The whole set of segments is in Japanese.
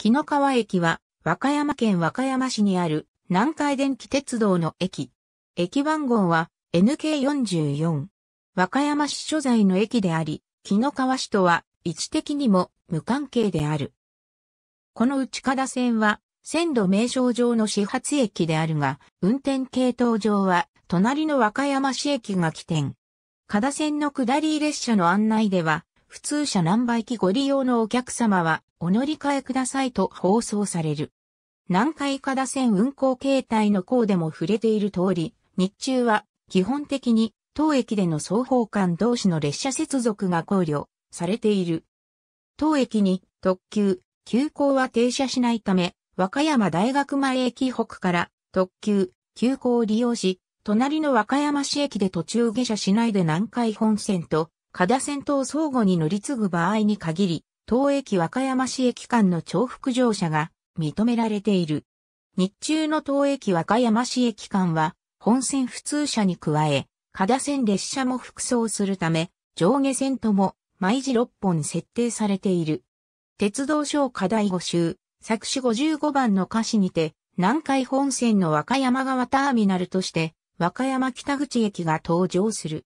木の川駅は、和歌山県和歌山市にある南海電気鉄道の駅。駅番号は NK44。和歌山市所在の駅であり、木の川市とは位置的にも無関係である。この内田線は、線路名称上の始発駅であるが、運転系統上は、隣の和歌山市駅が起点。加田線の下り列車の案内では、普通車何倍機ご利用のお客様はお乗り換えくださいと放送される。南海下田線運行形態の項でも触れている通り、日中は基本的に当駅での双方間同士の列車接続が考慮されている。当駅に特急、急行は停車しないため、和歌山大学前駅北から特急、急行を利用し、隣の和歌山市駅で途中下車しないで南海本線と加田線等相互に乗り継ぐ場合に限り、当駅和歌山市駅間の重複乗車が認められている。日中の当駅和歌山市駅間は、本線普通車に加え、加田線列車も複装するため、上下線とも毎時6本設定されている。鉄道省課題5周、作詞55番の歌詞にて、南海本線の和歌山川ターミナルとして、和歌山北口駅が登場する。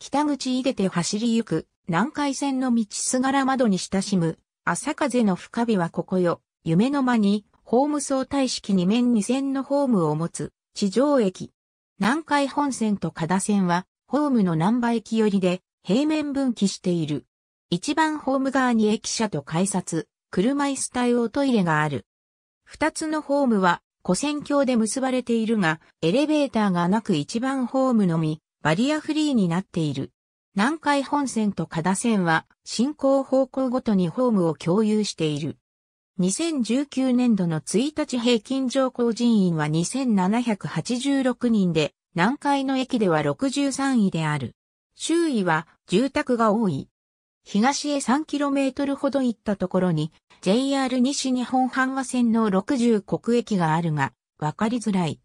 北口出て走りゆく、南海線の道すがら窓に親しむ、朝風の深火はここよ、夢の間に、ホーム相対式2面2線のホームを持つ、地上駅。南海本線と加田線は、ホームの南波駅寄りで、平面分岐している。一番ホーム側に駅舎と改札、車椅子対応トイレがある。二つのホームは、古線橋で結ばれているが、エレベーターがなく一番ホームのみ、バリアフリーになっている。南海本線と加田線は進行方向ごとにホームを共有している。2019年度の1日平均乗降人員は2786人で、南海の駅では63位である。周囲は住宅が多い。東へ 3km ほど行ったところに JR 西日本阪和線の60国駅があるが、わかりづらい。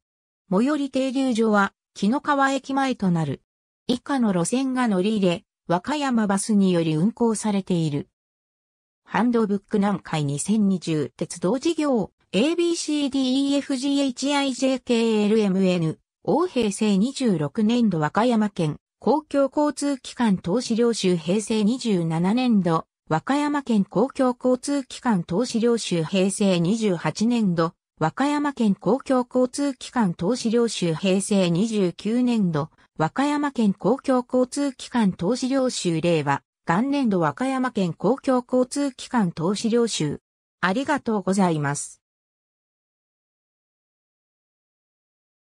最寄り停留所は木の川駅前となる。以下の路線が乗り入れ、和歌山バスにより運行されている。ハンドブック南海2020鉄道事業 ABCDEFGHIJKLMN 王平成26年度和歌山県公共交通機関投資領収平成27年度和歌山県公共交通機関投資領収平成28年度和歌山県公共交通機関投資領収平成29年度、和歌山県公共交通機関投資領収令和、元年度和歌山県公共交通機関投資領収。ありがとうございます。